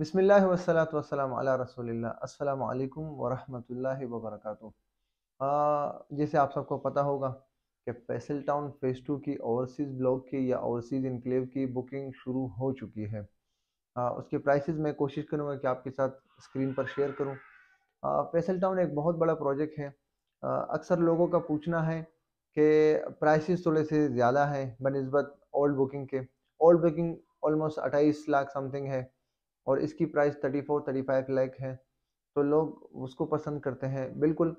बिसमीम् अल्लाम वरम वर्क जैसे आप सबको पता होगा कि फैसल टाउन फेस टू की ओवरसीज़ ब्लॉक की या ओवरसीज़ इनक्लेव की बुकिंग शुरू हो चुकी है आ, उसके प्राइसेस मैं कोशिश करूँगा कि आपके साथ स्क्रीन पर शेयर करूँ फैसल टाउन एक बहुत बड़ा प्रोजेक्ट है अक्सर लोगों का पूछना है कि प्राइसेस थोड़े से ज़्यादा हैं बनस्बत ओल्ड बुकिंग के ओल्ड बुकिंग ऑलमोस्ट अट्ठाईस लाख समथिंग है और इसकी price thirty four thirty five lakh है तो लोग उसको पसंद करते हैं बिल्कुल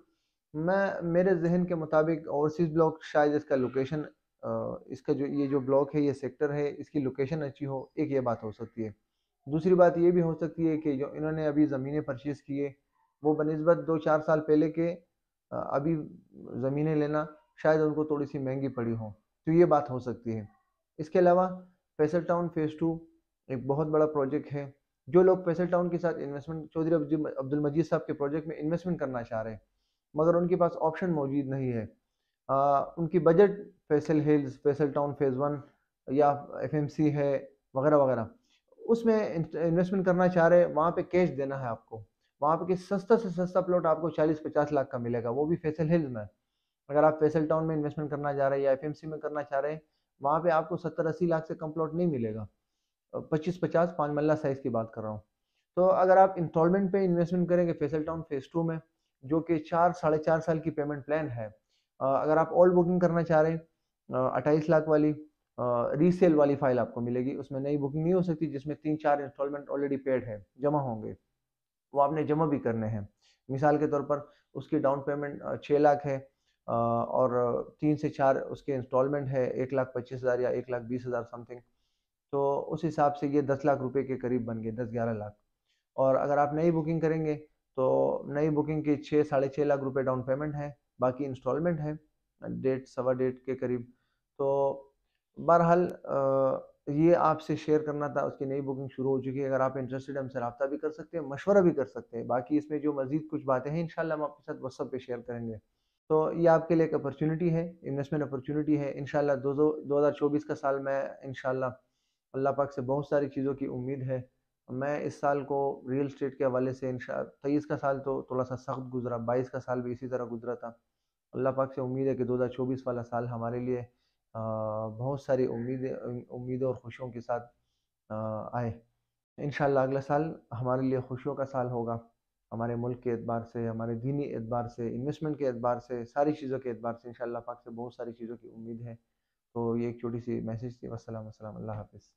मैं मेरे जहन के मुताबिक ओवरसीज़ ब्लॉक शायद इसका लोकेशन इसका जो ये जो ब्लॉक है ये सेक्टर है इसकी लोकेशन अच्छी हो एक ये बात हो सकती है दूसरी बात ये भी हो सकती है कि जो इन्होंने अभी ज़मीनें परचेज़ किए वो बनस्बत दो चार साल पहले के अभी ज़मीनें लेना शायद उनको थोड़ी सी महंगी पड़ी हो तो ये बात हो सकती है इसके अलावा फैसल टाउन फेज़ टू एक बहुत बड़ा प्रोजेक्ट है जो लोग पेसल टाउन के साथ इन्वेस्टमेंट चौधरी अब्दुल मजीद साहब के प्रोजेक्ट में इन्वेस्टमेंट करना चाह रहे हैं मगर उनके पास ऑप्शन मौजूद नहीं है आ, उनकी budget Faisal hills Faisal town phase one या एफएमसी है वगैरह वगैरह उसमें इन्वेस्टमेंट करना चाह रहे हैं वहाँ पे कैश देना है आपको वहाँ पे कि सस्ता से सस्ता प्लॉट आपको 40-50 लाख का मिलेगा वो भी फैसल हिल्स में अगर आप फैसल टाउन में इन्वेस्टमेंट करना चाह रहे हैं या एफ में करना चाह रहे हैं वहाँ पर आपको सत्तर अस्सी लाख से कम प्लॉट नहीं मिलेगा पच्चीस पचास पाँच मल्ला साइज़ की बात कर रहा हूँ तो अगर आप इंस्टॉलमेंट पे इन्वेस्टमेंट करेंगे फेसल टाउन फेस टू में जो कि चार साढ़े चार साल की पेमेंट प्लान है अगर आप ओल्ड बुकिंग करना चाह रहे हैं अट्ठाईस लाख वाली रीसेल वाली फाइल आपको मिलेगी उसमें नई बुकिंग नहीं हो सकती जिसमें तीन चार इंस्टॉलमेंट ऑलरेडी पेड है जमा होंगे वो आपने जमा भी करने हैं मिसाल के तौर पर उसकी डाउन पेमेंट छः लाख है और तीन से चार उसके इंस्टॉलमेंट है एक लाख पच्चीस हज़ार या एक लाख बीस हज़ार समथिंग तो उस हिसाब से ये दस लाख रुपए के करीब बन गए दस ग्यारह लाख और अगर आप नई बुकिंग करेंगे तो नई बुकिंग की छः साढ़े छः लाख रुपए डाउन पेमेंट है बाकी इंस्टॉलमेंट है डेढ़ सवा डेट के करीब तो बहरहाल ये आपसे शेयर करना था उसकी नई बुकिंग शुरू हो चुकी है अगर आप इंटरेस्टेड हमसे रबा भी कर सकते हैं मशवरा भी कर सकते हैं बाकी इसमें जो मजीद कुछ बातें हैं इन हम आपके साथ व्हाट्सअप पे शेयर करेंगे तो ये आपके लिए एक अपॉर्चुनिटी है इन्वेस्टमेंट अपॉर्चुनिटी है इनशाला दो दो हज़ार चौबीस का साल मैं इनशाला अल्लाह पाक से बहुत सारी चीज़ों की उम्मीद है मैं इस साल को रियल स्टेट के हवाले से इन तेईस का साल तो थोड़ा सा सख्त गुजरा बाईस का साल भी इसी तरह गुजरा था अल्लाह पाक से उम्मीद है कि 2024 वाला साल हमारे लिए बहुत सारी उम्मीदें उम्मीदों और खुशियों के साथ आए इन अगला साल हमारे लिए खुशियों का साल होगा हमारे मुल्क के एतबार से हमारे दीनी एतबार से इन्वेस्टमेंट के एतबार से सारी चीज़ों के एतबार से इन पाक से बहुत सारी चीज़ों की उम्मीद है तो ये एक छोटी सी मैसेज थी वसलम अल्लाह हाफिज़